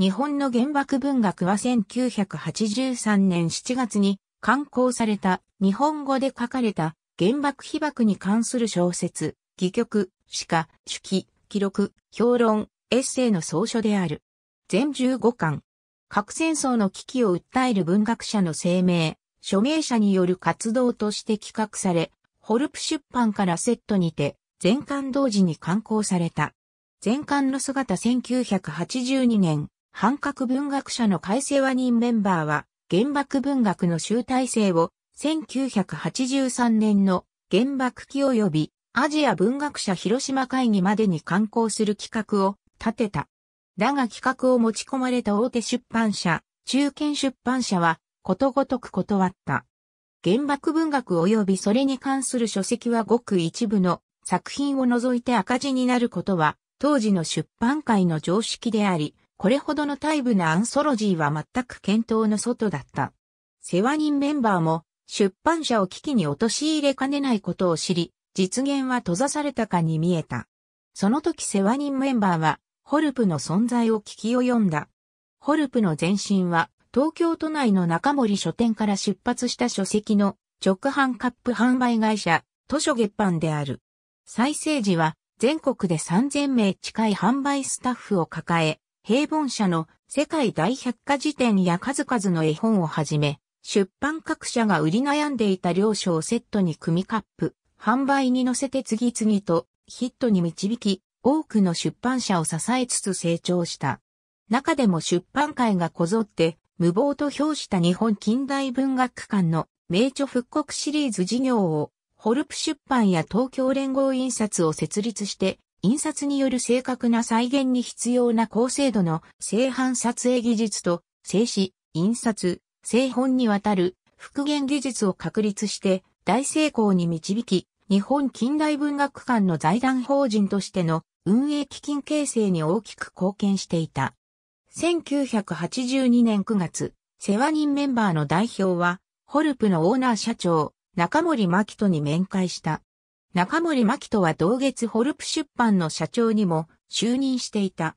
日本の原爆文学は1983年7月に刊行された日本語で書かれた原爆被爆に関する小説、戯曲、詩歌、手記、記録、評論、エッセイの総書である。全15巻。核戦争の危機を訴える文学者の声明、署名者による活動として企画され、ホルプ出版からセットにて、全巻同時に刊行された。全巻の姿1982年反核文学者の改正和人メンバーは、原爆文学の集大成を、1983年の原爆期及びアジア文学者広島会議までに刊行する企画を立てた。だが企画を持ち込まれた大手出版社、中堅出版社は、ことごとく断った。原爆文学及びそれに関する書籍はごく一部の作品を除いて赤字になることは、当時の出版界の常識であり、これほどの大部なアンソロジーは全く検討の外だった。世話人メンバーも出版社を危機に陥れかねないことを知り、実現は閉ざされたかに見えた。その時世話人メンバーは、ホルプの存在を聞き及んだ。ホルプの前身は、東京都内の中森書店から出発した書籍の直販カップ販売会社、図書月版である。再生時は、全国で3000名近い販売スタッフを抱え、平凡社の世界大百科事典や数々の絵本をはじめ、出版各社が売り悩んでいた両書をセットに組みカップ、販売に乗せて次々とヒットに導き、多くの出版社を支えつつ成長した。中でも出版界がこぞって、無謀と評した日本近代文学館の名著復刻シリーズ事業を、ホルプ出版や東京連合印刷を設立して印刷による正確な再現に必要な高精度の製版撮影技術と、静止、印刷、製本にわたる復元技術を確立して大成功に導き、日本近代文学館の財団法人としての運営基金形成に大きく貢献していた。1982年9月、世話人メンバーの代表は、ホルプのオーナー社長、中森真希とに面会した。中森真希とは同月ホルプ出版の社長にも就任していた。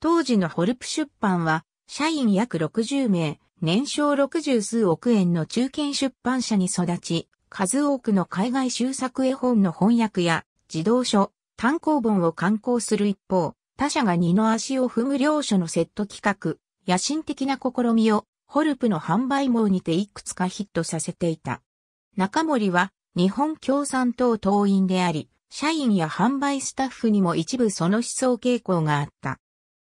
当時のホルプ出版は、社員約60名、年商60数億円の中堅出版社に育ち、数多くの海外修作絵本の翻訳や、自動書、単行本を刊行する一方、他社が二の足を踏む両書のセット企画、野心的な試みを、ホルプの販売網にていくつかヒットさせていた。中森は、日本共産党党員であり、社員や販売スタッフにも一部その思想傾向があった。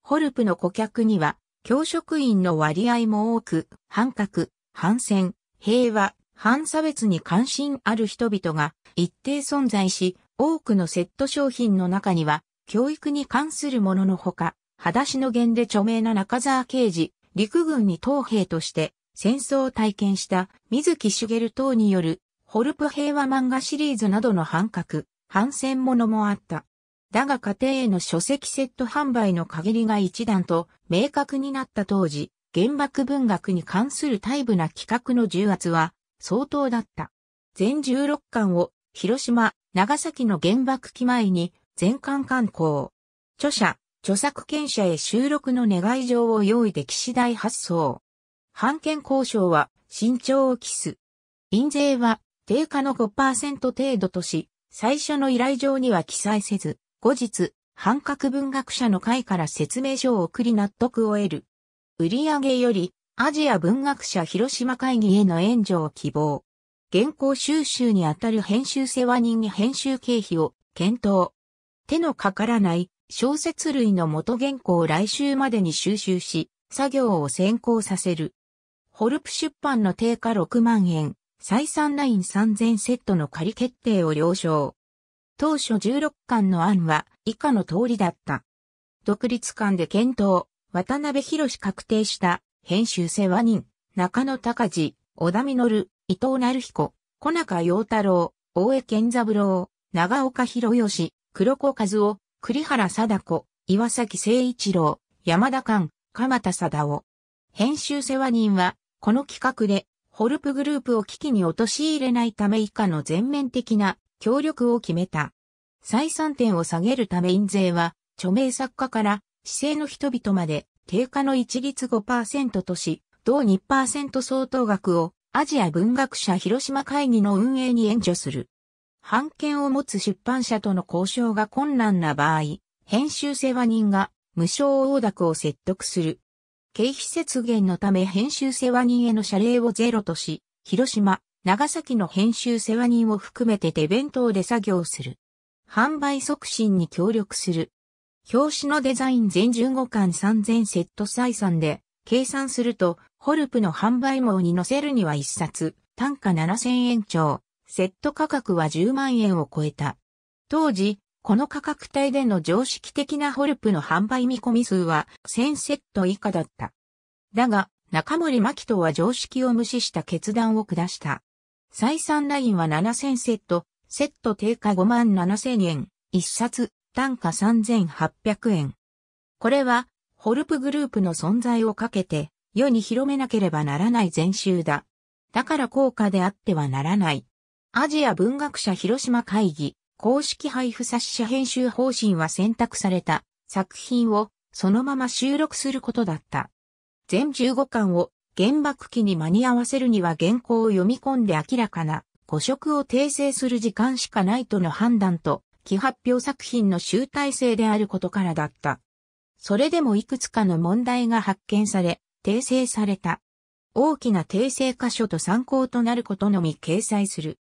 ホルプの顧客には、教職員の割合も多く、反核、反戦、平和、反差別に関心ある人々が一定存在し、多くのセット商品の中には、教育に関するもののほか、裸足の弦で著名な中沢刑事、陸軍に党兵として戦争を体験した水木しげる等によるホルプ平和漫画シリーズなどの反格、反戦ものもあった。だが家庭への書籍セット販売の限りが一段と明確になった当時、原爆文学に関する大部な企画の重圧は相当だった。全16巻を広島、長崎の原爆期前に全巻刊行。著者、著作権者へ収録の願い状を用意で次大発送。版権交渉は慎重を期す。印税は定価の5%程度とし、最初の依頼状には記載せず、後日、半角文学者の会から説明書を送り納得を得る。売上より、アジア文学者広島会議への援助を希望。原稿収集にあたる編集世話人に編集経費を検討。手のかからない小説類の元原稿を来週までに収集し、作業を先行させる。ホルプ出版の定価6万円、再三ライン3000セットの仮決定を了承。当初16巻の案は以下の通りだった。独立館で検討、渡辺博確定した、編集世話人、中野隆治、小田実、伊藤成彦、小中陽太郎、大江健三郎、長岡博義、黒子和夫、栗原貞子、岩崎誠一郎、山田寛、鎌田貞夫。編集世話人は、この企画で、ホルプグループを危機に陥れないため以下の全面的な協力を決めた。採算点を下げるため印税は、著名作家から、市政の人々まで、定価の一律5%とし、同2%相当額を、アジア文学者広島会議の運営に援助する。版権を持つ出版社との交渉が困難な場合、編集世話人が無償応諾を説得する。経費節減のため編集世話人への謝礼をゼロとし、広島、長崎の編集世話人を含めて手弁当で作業する。販売促進に協力する。表紙のデザイン全15巻3000セット採算で、計算すると、ホルプの販売網に載せるには1冊、単価7000円超、セット価格は10万円を超えた。当時、この価格帯での常識的なホルプの販売見込み数は1000セット以下だった。だが、中森真希人は常識を無視した決断を下した。採算ラインは7000セット、セット定価5万7000円、1冊、単価3800円。これは、ホルプグループの存在をかけて、世に広めなければならない全集だ。だから効果であってはならない。アジア文学者広島会議。公式配布冊子編集方針は選択された作品をそのまま収録することだった。全15巻を原爆期に間に合わせるには原稿を読み込んで明らかな誤植を訂正する時間しかないとの判断と、既発表作品の集大成であることからだった。それでもいくつかの問題が発見され、訂正された。大きな訂正箇所と参考となることのみ掲載する。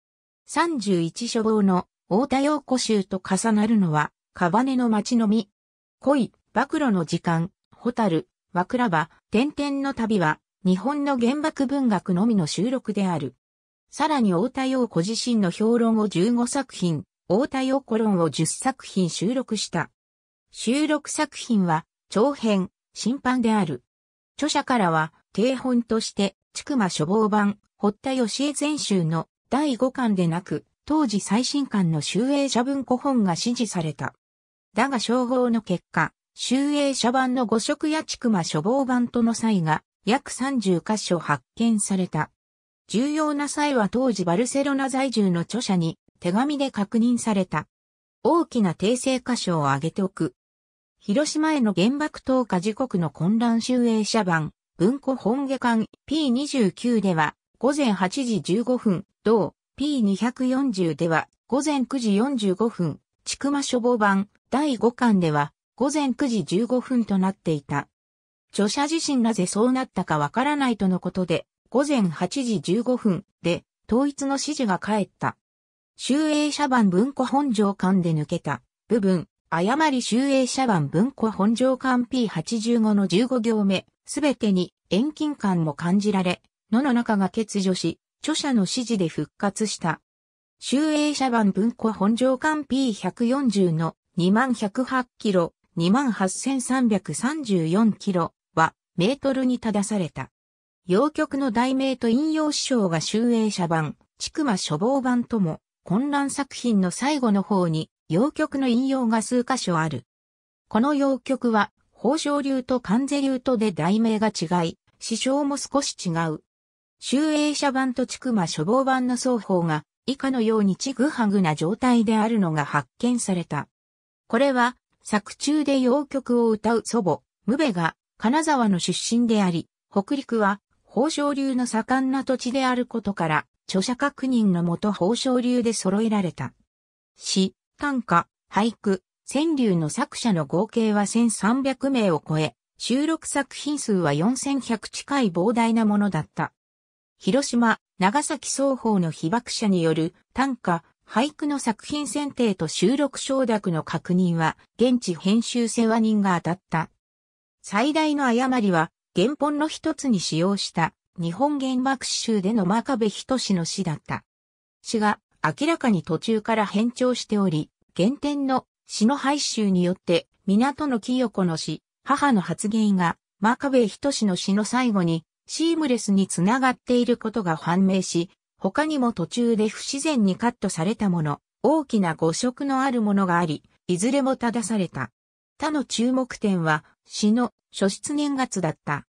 31書房の大田洋子集と重なるのは、カバネの街のみ。恋、暴露の時間、ホタル、和倉場、点々の旅は、日本の原爆文学のみの収録である。さらに大田洋子自身の評論を15作品、大田洋子論を10作品収録した。収録作品は、長編、審判である。著者からは、定本として、筑馬処方版、堀田義江全集の第5巻でなく、当時最新刊の集英社文庫本が支持された。だが称号の結果、集英社版の五色やちくま書房版との際が約30箇所発見された。重要な際は当時バルセロナ在住の著者に手紙で確認された。大きな訂正箇所を挙げておく。広島への原爆投下時刻の混乱集英社版、文庫本下巻 P29 では、午前8時15分、同 P240 では午前9時45分、ちくま書房版第5巻では午前9時15分となっていた。著者自身なぜそうなったかわからないとのことで、午前8時15分で統一の指示が返った。修営者版文庫本上巻で抜けた部分、誤り修営者版文庫本上巻 P85 の15行目、すべてに遠近感も感じられ、野の中が欠如し、著者の指示で復活した。集英社版文庫本上巻 P140 の2108キロ、28334キロはメートルに正された。洋曲の題名と引用師匠が集英社版、ちく処書房版とも、混乱作品の最後の方に、洋曲の引用が数箇所ある。この洋曲は、宝生流と関税流とで題名が違い、師匠も少し違う。周営社版と筑くま書房版の双方が以下のようにちぐはぐな状態であるのが発見された。これは作中で洋曲を歌う祖母、ムベが金沢の出身であり、北陸は宝生流の盛んな土地であることから、著者確認のもと宝生流で揃えられた。詩、短歌、俳句、川柳の作者の合計は1300名を超え、収録作品数は4100近い膨大なものだった。広島、長崎双方の被爆者による短歌、俳句の作品選定と収録承諾の確認は、現地編集世話人が当たった。最大の誤りは、原本の一つに使用した日本原爆詩集での真壁仁の詩だった。詩が明らかに途中から変調しており、原点の詩の廃集によって、港の清子の詩、母の発言が真壁仁の詩の最後にシームレスにつながっていることが判明し、他にも途中で不自然にカットされたもの、大きな誤色のあるものがあり、いずれも正された。他の注目点は、詩の初出年月だった。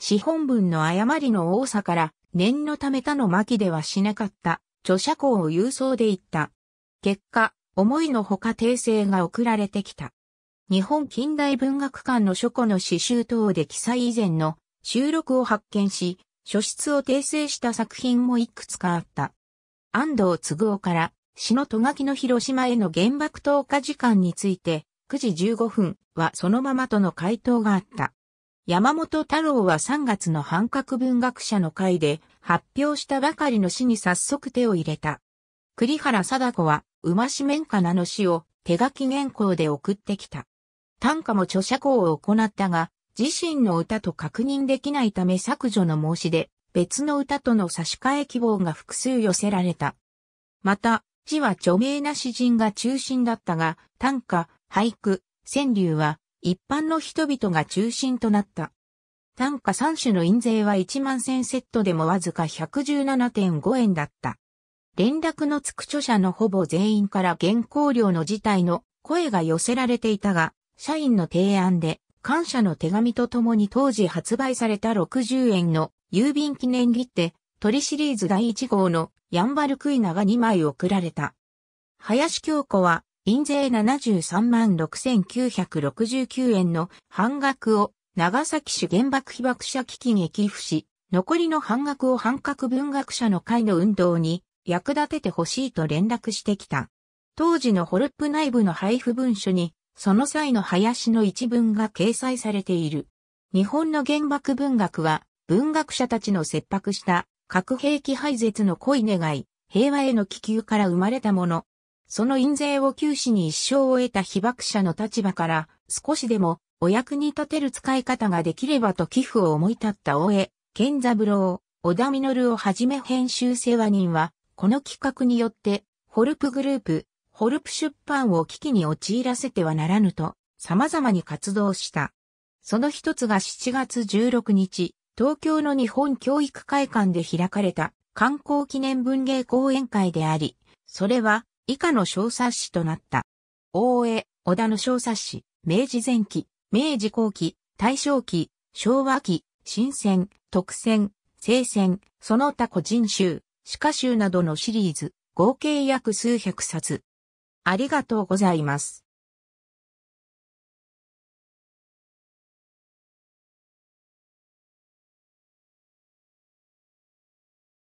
詩本文の誤りの多さから、念のため他の巻ではしなかった、著者校を郵送で言った。結果、思いのほか訂正が送られてきた。日本近代文学館の書庫の詩集等で記載以前の収録を発見し、書室を訂正した作品もいくつかあった。安藤嗣夫から、死の戸垣の広島への原爆投下時間について、9時15分はそのままとの回答があった。山本太郎は3月の半角文学者の会で発表したばかりの詩に早速手を入れた。栗原貞子は、馬紙面かなの詩を手書き原稿で送ってきた。短歌も著者校を行ったが、自身の歌と確認できないため削除の申し出、別の歌との差し替え希望が複数寄せられた。また、字は著名な詩人が中心だったが、短歌、俳句、川柳は一般の人々が中心となった。短歌3種の印税は1万1000セットでもわずか117.5円だった。連絡のつく著者のほぼ全員から原稿料の事態の声が寄せられていたが、社員の提案で感謝の手紙とともに当時発売された60円の郵便記念切手、鳥シリーズ第1号のヤンバルクイナが2枚送られた。林京子は、印税73万6969円の半額を長崎市原爆被爆者基金へ寄付し、残りの半額を半額文学者の会の運動に役立ててほしいと連絡してきた。当時のホルップ内部の配布文書にその際の林の一文が掲載されている。日本の原爆文学は、文学者たちの切迫した核兵器廃絶の恋願い、平和への気球から生まれたもの。その印税を九死に一生を得た被爆者の立場から少しでもお役に立てる使い方ができればと寄付を思い立った大江、健三郎、小田実をはじめ編集世話人は、この企画によって、ホルプグループ、ホルプ出版を危機に陥らせてはならぬと、様々に活動した。その一つが7月16日、東京の日本教育会館で開かれた観光記念文芸講演会であり、それは以下の小冊子となった。大江、小田の小冊子、明治前期、明治後期、大正期、昭和期、新選、特選、聖選、その他個人集、歯科集などのシリーズ、合計約数百冊。ありがとうございます。